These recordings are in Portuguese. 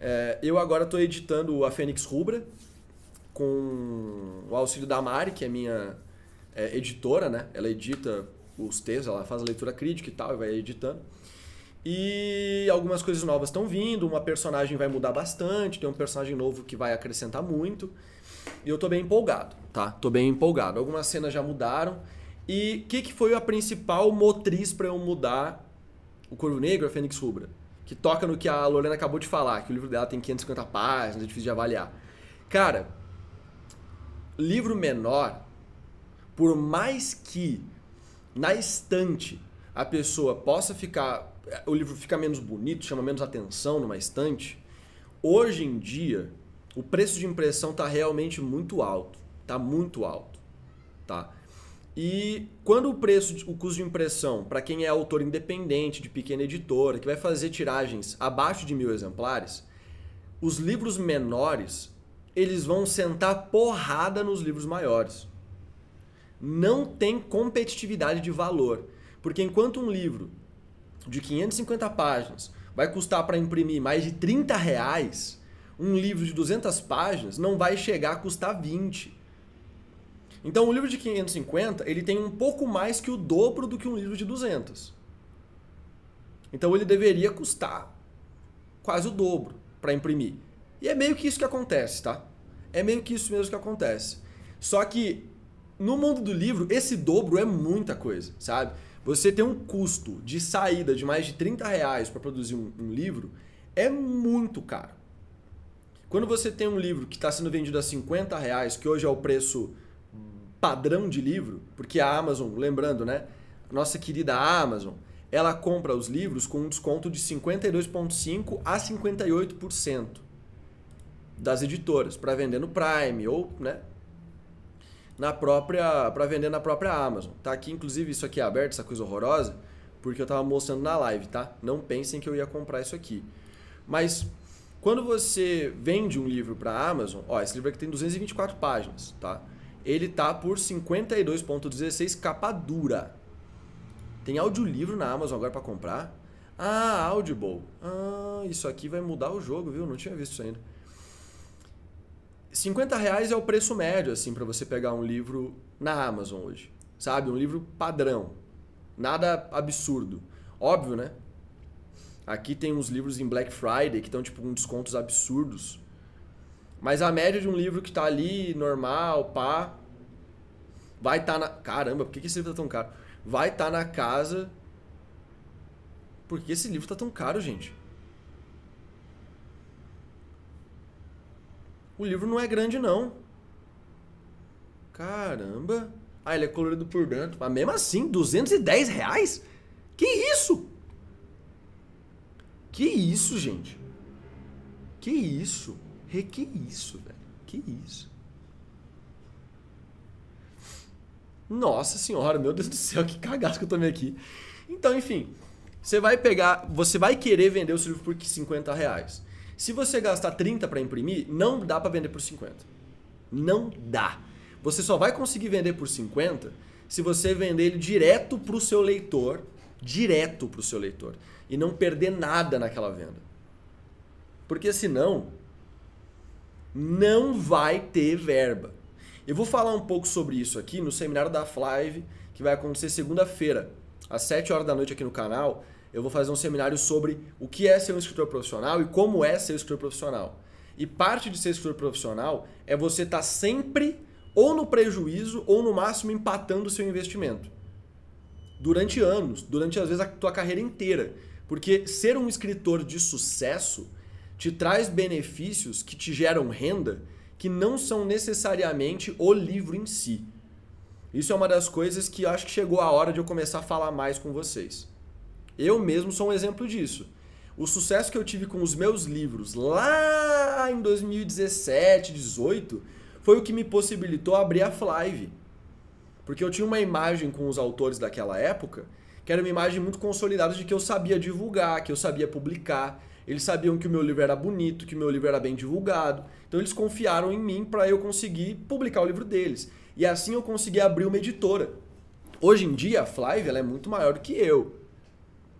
É, eu agora estou editando a Fênix Rubra com o auxílio da Mari, que é minha é, editora, né? Ela edita os textos, ela faz a leitura crítica e tal, e vai editando. E algumas coisas novas estão vindo, uma personagem vai mudar bastante, tem um personagem novo que vai acrescentar muito. E eu tô bem empolgado, tá? Tô bem empolgado. Algumas cenas já mudaram. E o que, que foi a principal motriz para eu mudar o Corvo Negro, a Fênix Rubra? que toca no que a Lorena acabou de falar, que o livro dela tem 550 páginas, é difícil de avaliar. Cara, livro menor, por mais que na estante a pessoa possa ficar. O livro fica menos bonito, chama menos atenção numa estante. Hoje em dia, o preço de impressão está realmente muito alto. Está muito alto. Tá? E quando o preço, o custo de impressão, para quem é autor independente, de pequena editora, que vai fazer tiragens abaixo de mil exemplares, os livros menores eles vão sentar porrada nos livros maiores. Não tem competitividade de valor, porque enquanto um livro de 550 páginas vai custar para imprimir mais de 30 reais, um livro de 200 páginas não vai chegar a custar 20. Então, o livro de 550 ele tem um pouco mais que o dobro do que um livro de 200. Então, ele deveria custar quase o dobro para imprimir. E é meio que isso que acontece, tá? É meio que isso mesmo que acontece. Só que no mundo do livro, esse dobro é muita coisa, sabe? Você tem um custo de saída de mais de 30 reais para produzir um, um livro é muito caro. Quando você tem um livro que está sendo vendido a 50 reais, que hoje é o preço padrão de livro, porque a Amazon, lembrando, né? Nossa querida Amazon, ela compra os livros com um desconto de 52,5% a 58% das editoras para vender no Prime ou né, na própria para vender na própria Amazon. Tá aqui inclusive isso aqui é aberto, essa coisa horrorosa, porque eu estava mostrando na live, tá? Não pensem que eu ia comprar isso aqui. Mas quando você vende um livro para a Amazon, ó, esse livro aqui tem 224 páginas, tá? Ele tá por 52.16 capa dura. Tem audiolivro na Amazon agora para comprar. Ah, Audible. Ah, isso aqui vai mudar o jogo, viu? Não tinha visto isso ainda. 50 reais é o preço médio, assim, para você pegar um livro na Amazon hoje. Sabe? Um livro padrão. Nada absurdo. Óbvio, né? Aqui tem uns livros em Black Friday que estão, tipo, com descontos absurdos. Mas a média de um livro que tá ali, normal, pá, vai estar tá na. Caramba, por que, esse livro tá tão caro? Vai estar tá na casa. Por que esse livro tá tão caro, gente? O livro não é grande, não. Caramba. Ah, ele é colorido por dentro. Mas mesmo assim, 210 reais? Que isso? Que isso, gente? Que isso? Re, que isso, velho? Que isso? Nossa senhora, meu Deus do céu, que cagaço que eu tomei aqui. Então, enfim, você vai pegar, você vai querer vender o seu livro por 50 reais. Se você gastar 30 para imprimir, não dá para vender por 50. Não dá. Você só vai conseguir vender por 50 se você vender ele direto para o seu leitor, direto para o seu leitor, e não perder nada naquela venda. Porque senão, não vai ter verba. Eu vou falar um pouco sobre isso aqui no seminário da Flive, que vai acontecer segunda-feira, às 7 horas da noite aqui no canal. Eu vou fazer um seminário sobre o que é ser um escritor profissional e como é ser um escritor profissional. E parte de ser escritor profissional é você estar tá sempre ou no prejuízo ou no máximo empatando o seu investimento. Durante anos, durante às vezes a tua carreira inteira. Porque ser um escritor de sucesso te traz benefícios que te geram renda que não são necessariamente o livro em si. Isso é uma das coisas que eu acho que chegou a hora de eu começar a falar mais com vocês. Eu mesmo sou um exemplo disso. O sucesso que eu tive com os meus livros lá em 2017, 2018, foi o que me possibilitou abrir a Flive. Porque eu tinha uma imagem com os autores daquela época, que era uma imagem muito consolidada de que eu sabia divulgar, que eu sabia publicar, eles sabiam que o meu livro era bonito, que o meu livro era bem divulgado. Então eles confiaram em mim para eu conseguir publicar o livro deles. E assim eu consegui abrir uma editora. Hoje em dia, a Flyve ela é muito maior do que eu.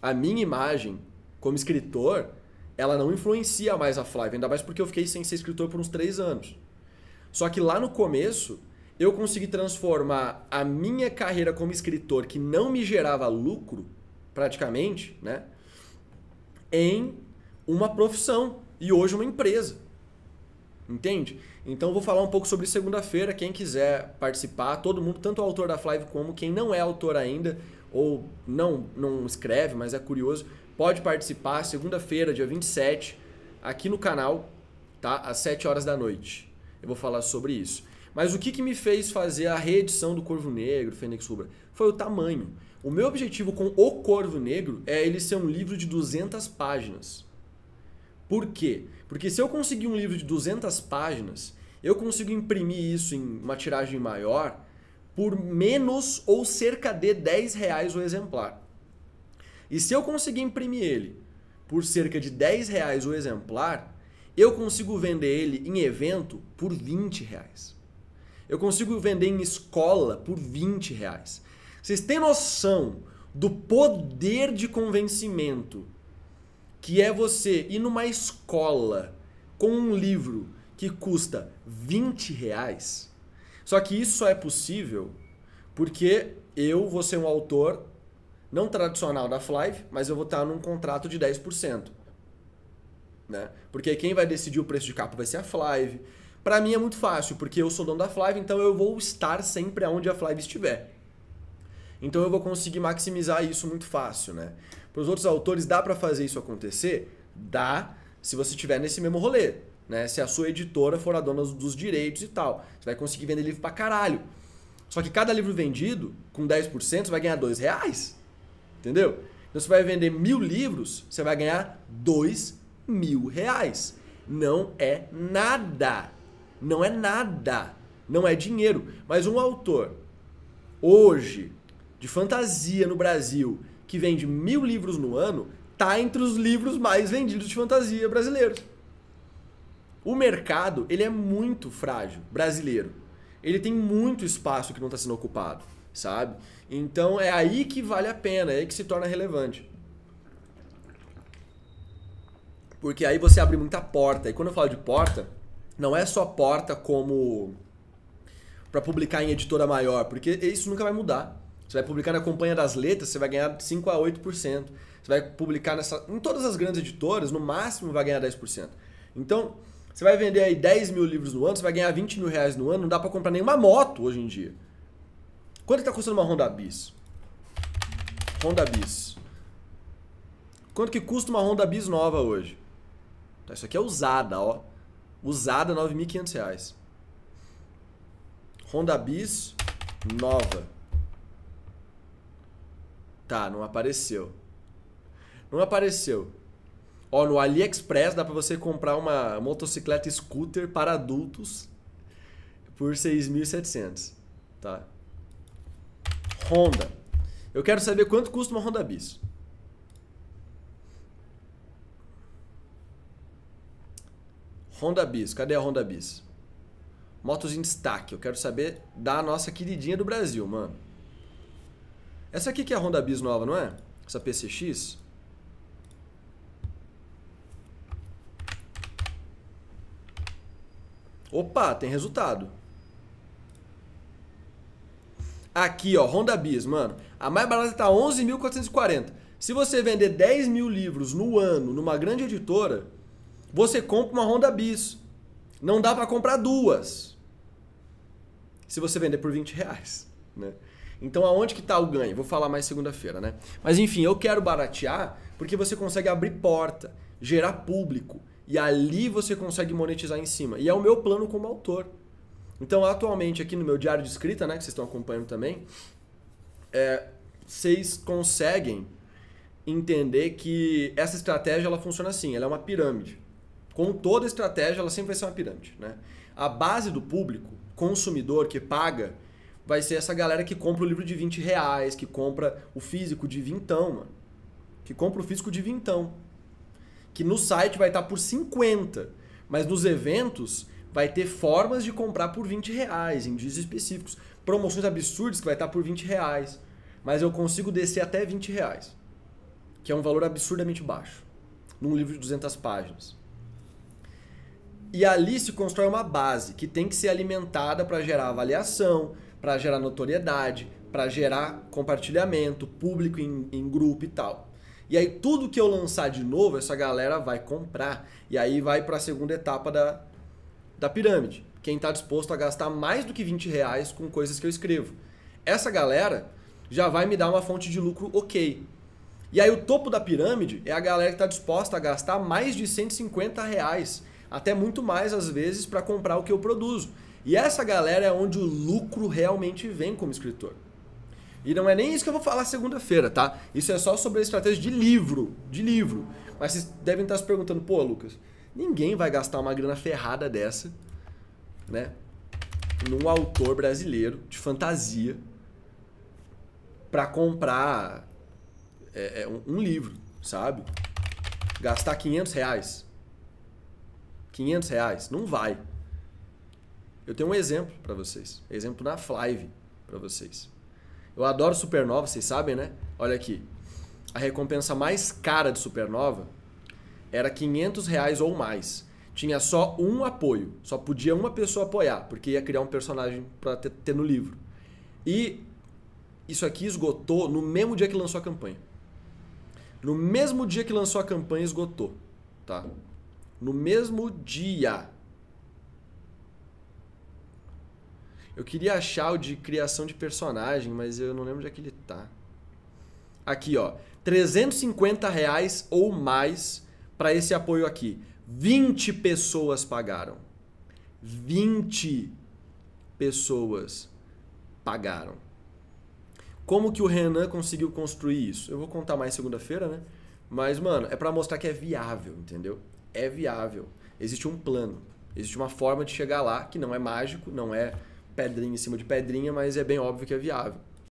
A minha imagem como escritor, ela não influencia mais a Flyve ainda mais porque eu fiquei sem ser escritor por uns três anos. Só que lá no começo, eu consegui transformar a minha carreira como escritor, que não me gerava lucro, praticamente, né? Em uma profissão e hoje uma empresa. Entende? Então vou falar um pouco sobre segunda-feira. Quem quiser participar, todo mundo, tanto o autor da Flive como quem não é autor ainda, ou não, não escreve, mas é curioso, pode participar segunda-feira, dia 27, aqui no canal, tá? Às 7 horas da noite. Eu vou falar sobre isso. Mas o que, que me fez fazer a reedição do Corvo Negro, Fênix Rubra? Foi o tamanho. O meu objetivo com O Corvo Negro é ele ser um livro de 200 páginas. Por quê? Porque se eu conseguir um livro de 200 páginas, eu consigo imprimir isso em uma tiragem maior por menos ou cerca de 10 reais o exemplar. E se eu conseguir imprimir ele por cerca de 10 reais o exemplar, eu consigo vender ele em evento por 20 reais. Eu consigo vender em escola por 20 reais. Vocês têm noção do poder de convencimento que é você ir numa escola com um livro que custa 20 reais. Só que isso só é possível porque eu vou ser um autor não tradicional da Flive, mas eu vou estar num contrato de 10%. Né? Porque quem vai decidir o preço de capa vai ser a Flive. Para mim é muito fácil, porque eu sou dono da Flive, então eu vou estar sempre aonde a Flive estiver. Então eu vou conseguir maximizar isso muito fácil, né? Para os outros autores, dá para fazer isso acontecer? Dá, se você tiver nesse mesmo rolê. Né? Se a sua editora for a dona dos direitos e tal. Você vai conseguir vender livro pra caralho. Só que cada livro vendido, com 10%, você vai ganhar 2 reais. Entendeu? Então você vai vender mil livros, você vai ganhar 2 mil reais. Não é nada. Não é nada. Não é dinheiro. Mas um autor, hoje, de fantasia no Brasil, que vende mil livros no ano, está entre os livros mais vendidos de fantasia brasileiros. O mercado ele é muito frágil, brasileiro. Ele tem muito espaço que não está sendo ocupado, sabe? Então é aí que vale a pena, é aí que se torna relevante. Porque aí você abre muita porta. E quando eu falo de porta, não é só porta como para publicar em editora maior, porque isso nunca vai mudar. Você vai publicar na Companhia das Letras, você vai ganhar 5 a 8%. Você vai publicar nessa, em todas as grandes editoras, no máximo vai ganhar 10%. Então, você vai vender aí 10 mil livros no ano, você vai ganhar 20 mil reais no ano, não dá para comprar nenhuma moto hoje em dia. Quanto está custando uma Honda Bis? Honda Bis. Quanto que custa uma Honda Bis nova hoje? Então, isso aqui é usada, ó. Usada, R$ 9.500. Honda Bis nova. Tá, não apareceu. Não apareceu. Ó, no AliExpress dá para você comprar uma motocicleta scooter para adultos por 6.700, tá? Honda. Eu quero saber quanto custa uma Honda Bis. Honda Bis, cadê a Honda Bis? Motos em destaque, eu quero saber da nossa queridinha do Brasil, mano. Essa aqui que é a Honda Bis nova, não é? Essa PCX. Opa, tem resultado. Aqui, ó, Honda Bis, mano. A mais barata tá 11.440. Se você vender 10 mil livros no ano numa grande editora, você compra uma Honda Bis. Não dá para comprar duas. Se você vender por 20 reais, né? Então aonde que está o ganho? Vou falar mais segunda-feira, né? Mas enfim, eu quero baratear porque você consegue abrir porta, gerar público e ali você consegue monetizar em cima. E é o meu plano como autor. Então atualmente aqui no meu diário de escrita, né, que vocês estão acompanhando também, é, vocês conseguem entender que essa estratégia ela funciona assim, ela é uma pirâmide. Como toda estratégia, ela sempre vai ser uma pirâmide, né? A base do público, consumidor que paga vai ser essa galera que compra o livro de 20 reais, que compra o físico de vintão, mano. Que compra o físico de vintão. Que no site vai estar tá por 50, mas nos eventos vai ter formas de comprar por 20 reais, em dias específicos. Promoções absurdas que vai estar tá por 20 reais, mas eu consigo descer até 20 reais, que é um valor absurdamente baixo, num livro de 200 páginas. E ali se constrói uma base que tem que ser alimentada para gerar avaliação, para gerar notoriedade, para gerar compartilhamento, público em, em grupo e tal. E aí tudo que eu lançar de novo, essa galera vai comprar. E aí vai para a segunda etapa da, da pirâmide. Quem está disposto a gastar mais do que 20 reais com coisas que eu escrevo. Essa galera já vai me dar uma fonte de lucro ok. E aí o topo da pirâmide é a galera que está disposta a gastar mais de 150 reais, até muito mais às vezes, para comprar o que eu produzo. E essa galera é onde o lucro realmente vem como escritor. E não é nem isso que eu vou falar segunda-feira, tá? Isso é só sobre a estratégia de livro, de livro. Mas vocês devem estar se perguntando, pô, Lucas, ninguém vai gastar uma grana ferrada dessa, né? Num autor brasileiro de fantasia para comprar é, é, um, um livro, sabe? Gastar 500 reais. 500 reais, não vai. Eu tenho um exemplo para vocês. Exemplo na Flive para vocês. Eu adoro Supernova, vocês sabem, né? Olha aqui. A recompensa mais cara de Supernova era 500 reais ou mais. Tinha só um apoio. Só podia uma pessoa apoiar, porque ia criar um personagem para ter no livro. E isso aqui esgotou no mesmo dia que lançou a campanha. No mesmo dia que lançou a campanha, esgotou. Tá? No mesmo dia. Eu queria achar o de criação de personagem, mas eu não lembro onde é que ele tá. Aqui, ó. 350 reais ou mais para esse apoio aqui. 20 pessoas pagaram. 20 pessoas pagaram. Como que o Renan conseguiu construir isso? Eu vou contar mais segunda-feira, né? Mas, mano, é para mostrar que é viável, entendeu? É viável. Existe um plano. Existe uma forma de chegar lá que não é mágico, não é pedrinha em cima de pedrinha, mas é bem óbvio que é viável.